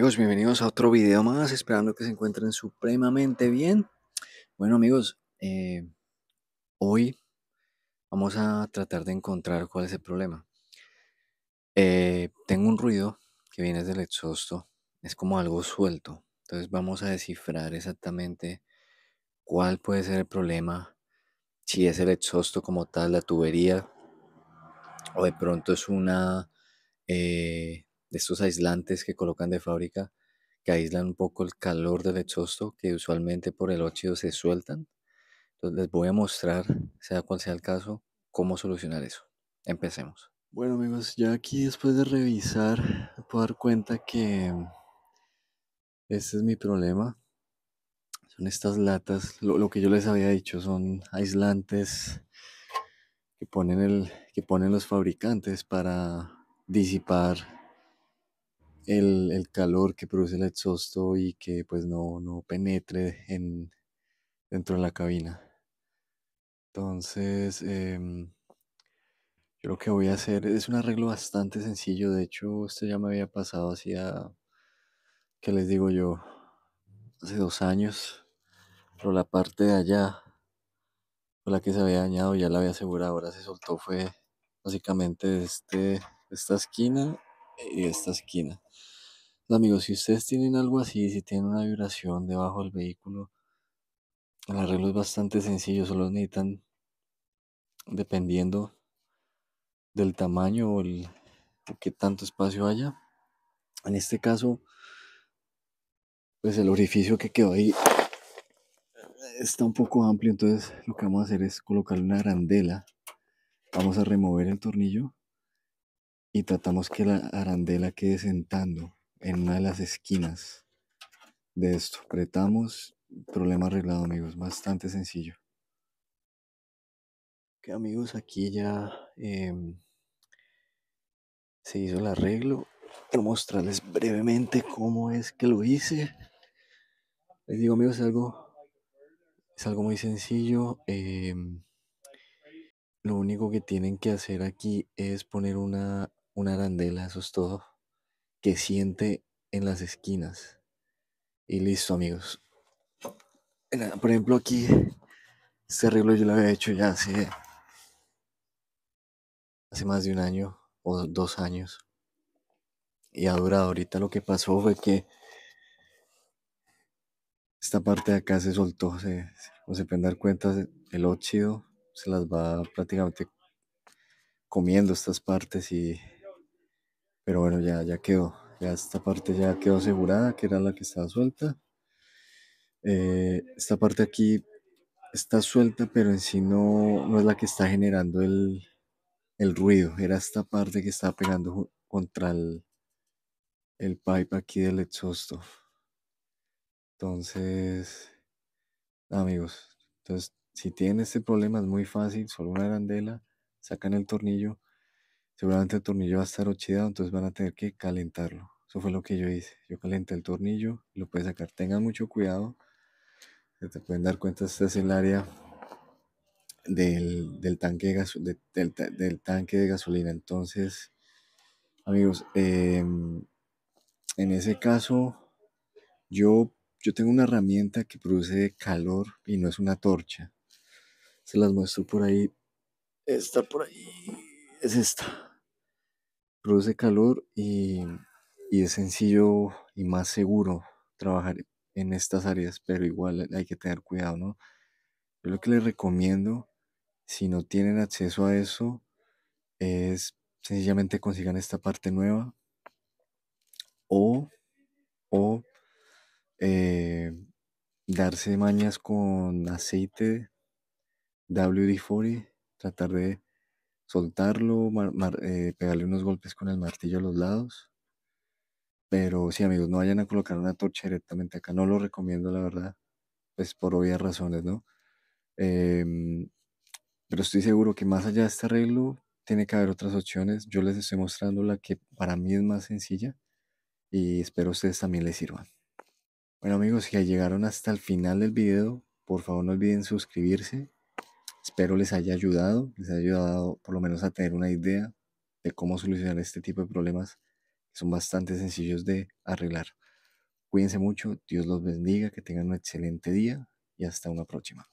amigos, bienvenidos a otro video más, esperando que se encuentren supremamente bien. Bueno amigos, eh, hoy vamos a tratar de encontrar cuál es el problema. Eh, tengo un ruido que viene del exhausto, es como algo suelto, entonces vamos a descifrar exactamente cuál puede ser el problema, si es el exhausto como tal, la tubería, o de pronto es una... Eh, de estos aislantes que colocan de fábrica que aíslan un poco el calor del exhausto que usualmente por el óxido se sueltan. Entonces les voy a mostrar, sea cual sea el caso, cómo solucionar eso. Empecemos. Bueno amigos, ya aquí después de revisar puedo dar cuenta que este es mi problema. Son estas latas, lo, que yo les había dicho, son aislantes que ponen, el, que ponen los fabricantes para disipar el, calor que produce el exhausto y que pues no, penetre en, dentro de la cabina. Entonces, em, yo lo que voy a hacer es un arreglo bastante sencillo. De hecho, esto ya me había pasado hacía, que les digo yo? Hace dos años. Pero la parte de allá, por la que se había dañado, ya la había asegurado. Ahora se soltó, fue básicamente este, esta esquina y esta esquina amigos, si ustedes tienen algo así, si tienen una vibración debajo del vehículo, el arreglo es bastante sencillo, solo necesitan, dependiendo del tamaño o, qué tanto espacio haya. En este caso, pues el orificio que quedó ahí está un poco amplio, entonces lo que vamos a hacer es colocar una arandela. Vamos a remover el tornillo y tratamos que la arandela quede sentando en una de las esquinas de esto. Apretamos, problema arreglado amigos, bastante sencillo. Ok amigos, aquí ya em, se hizo el arreglo. Quiero mostrarles brevemente cómo es que lo hice. Les digo amigos, es algo, es algo muy sencillo. Em, lo único que tienen que hacer aquí es poner una, una arandela, eso es todo que siente en las esquinas. Y listo, amigos. Por ejemplo, aquí, este arreglo yo lo había hecho ya hace, hace más de un año o dos años. Y ha durado. Ahorita lo que pasó fue que esta parte de acá se soltó. Se, como se pueden dar cuenta, el óxido se las va prácticamente comiendo estas partes y pero bueno, ya, ya quedó. Ya esta parte ya quedó asegurada, que era la que estaba suelta. Eh, esta parte aquí está suelta, pero en sí no, no es la que está generando el, ruido. Era esta parte que estaba pegando contra el, el pipe aquí del exhausto. Entonces, amigos, entonces si tienen este problema es muy fácil, solo una arandela, sacan el tornillo Seguramente el tornillo va a estar oxidado, entonces van a tener que calentarlo. Eso fue lo que yo hice. Yo calenté el tornillo, lo puedes sacar. Tengan mucho cuidado. Se te pueden dar cuenta, este es el área del, tanque, de del, tanque de gasolina. Entonces, amigos, em, en ese caso, yo, yo tengo una herramienta que produce calor y no es una torcha. Se las muestro por ahí. esta por ahí. Es esta produce calor y, es sencillo y más seguro trabajar en estas áreas, pero igual hay que tener cuidado, ¿no? lo que les recomiendo, si no tienen acceso a eso, es sencillamente consigan esta parte nueva o, o eh, darse mañas con aceite WD-40, tratar de soltarlo, eh, pegarle unos golpes con el martillo a los lados. Pero sí, amigos, no vayan a colocar una torcha directamente acá. No lo recomiendo, la verdad. Pues por obvias razones, ¿no? Em, pero estoy seguro que más allá de este arreglo, tiene que haber otras opciones. Yo les estoy mostrando la que para mí es más sencilla y espero ustedes también les sirvan. Bueno amigos, si ya llegaron hasta el final del video, por favor no olviden suscribirse Espero les haya ayudado, les haya ayudado por lo menos a tener una idea de cómo solucionar este tipo de problemas que son bastante sencillos de arreglar. Cuídense mucho, Dios los bendiga, que tengan un excelente día y hasta una próxima.